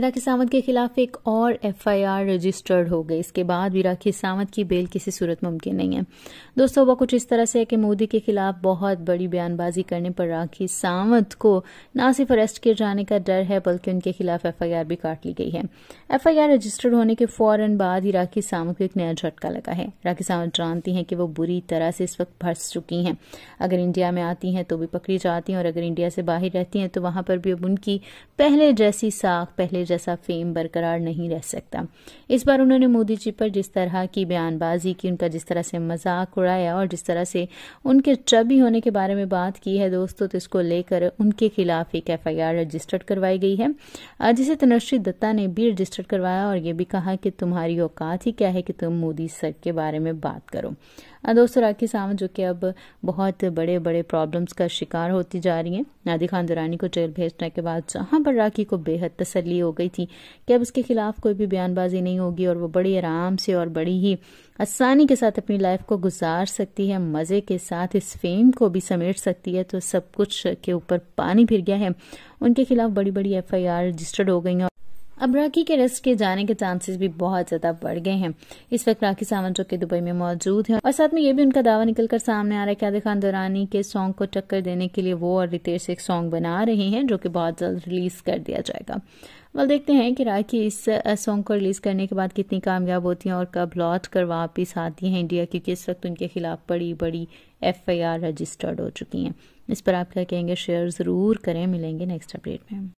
राखी सावंत के खिलाफ एक और एफआईआर रजिस्टर्ड हो गई इसके बाद भी राखी सावंत की बेल किसी सूरत मुमकिन नहीं है दोस्तों वह कुछ इस तरह से है कि मोदी के खिलाफ बहुत बड़ी बयानबाजी करने पर राखी सावंत को न सिर्फ अरेस्ट किए जाने का डर है बल्कि उनके खिलाफ एफआईआर भी काट ली गई है एफआईआर रजिस्टर्ड होने के फौरन बाद ही राखी सावंत को एक नया झटका लगा है राखी सावंत जानती है कि वह बुरी तरह से इस वक्त फंस चुकी हैं अगर इंडिया में आती हैं तो भी पकड़ी जाती हैं और अगर इंडिया से बाहर रहती हैं तो वहां पर भी अब उनकी पहले जैसी साख पहले पहले जैसा फेम बरकरार नहीं रह सकता इस बार उन्होंने मोदी जी पर जिस तरह की बयानबाजी की उनका जिस तरह से मजाक उड़ाया और जिस तरह से उनके चबी होने के बारे में बात की है दोस्तों तो इसको लेकर उनके खिलाफ एक एफ रजिस्टर्ड करवाई गई है जिसे तनुश्री दत्ता ने भी रजिस्टर्ड करवाया और ये भी कहा कि तुम्हारी औकात ही क्या है कि तुम मोदी सर के बारे में बात करो दोस्तों राखी सावंत जो कि अब बहुत बड़े बड़े प्रॉब्लम्स का शिकार होती जा रही हैं नादी खान दुरानी को जेल भेजने के बाद जहां पर राखी को बेहद तसली हो गई थी कि अब उसके खिलाफ कोई भी बयानबाजी नहीं होगी और वो बड़ी आराम से और बड़ी ही आसानी के साथ अपनी लाइफ को गुजार सकती है मज़े के साथ इस फेम को भी समेट सकती है तो सब कुछ के ऊपर पानी फिर गया है उनके खिलाफ बड़ी बड़ी एफ रजिस्टर्ड हो गई हैं अब राखी के रेस्ट के जाने के चांसेस भी बहुत ज्यादा बढ़ गए हैं इस वक्त राखी सावंत जो कि दुबई में मौजूद है और साथ में ये भी उनका दावा निकल कर सामने आ रहा है कि आदि खान दुरानी के सॉन्ग को टक्कर देने के लिए वो और रितेश एक सॉन्ग बना रहे हैं जो कि बहुत जल्द रिलीज कर दिया जाएगा वेल देखते हैं कि राखी इस सॉन्ग को रिलीज करने के बाद कितनी कामयाब होती हैं और कब लौट कर वापिस आती हैं इंडिया क्योंकि इस वक्त उनके खिलाफ बड़ी बड़ी एफ रजिस्टर्ड हो चुकी हैं इस पर आप क्या कहेंगे शेयर ज़रूर करें मिलेंगे नेक्स्ट अपडेट में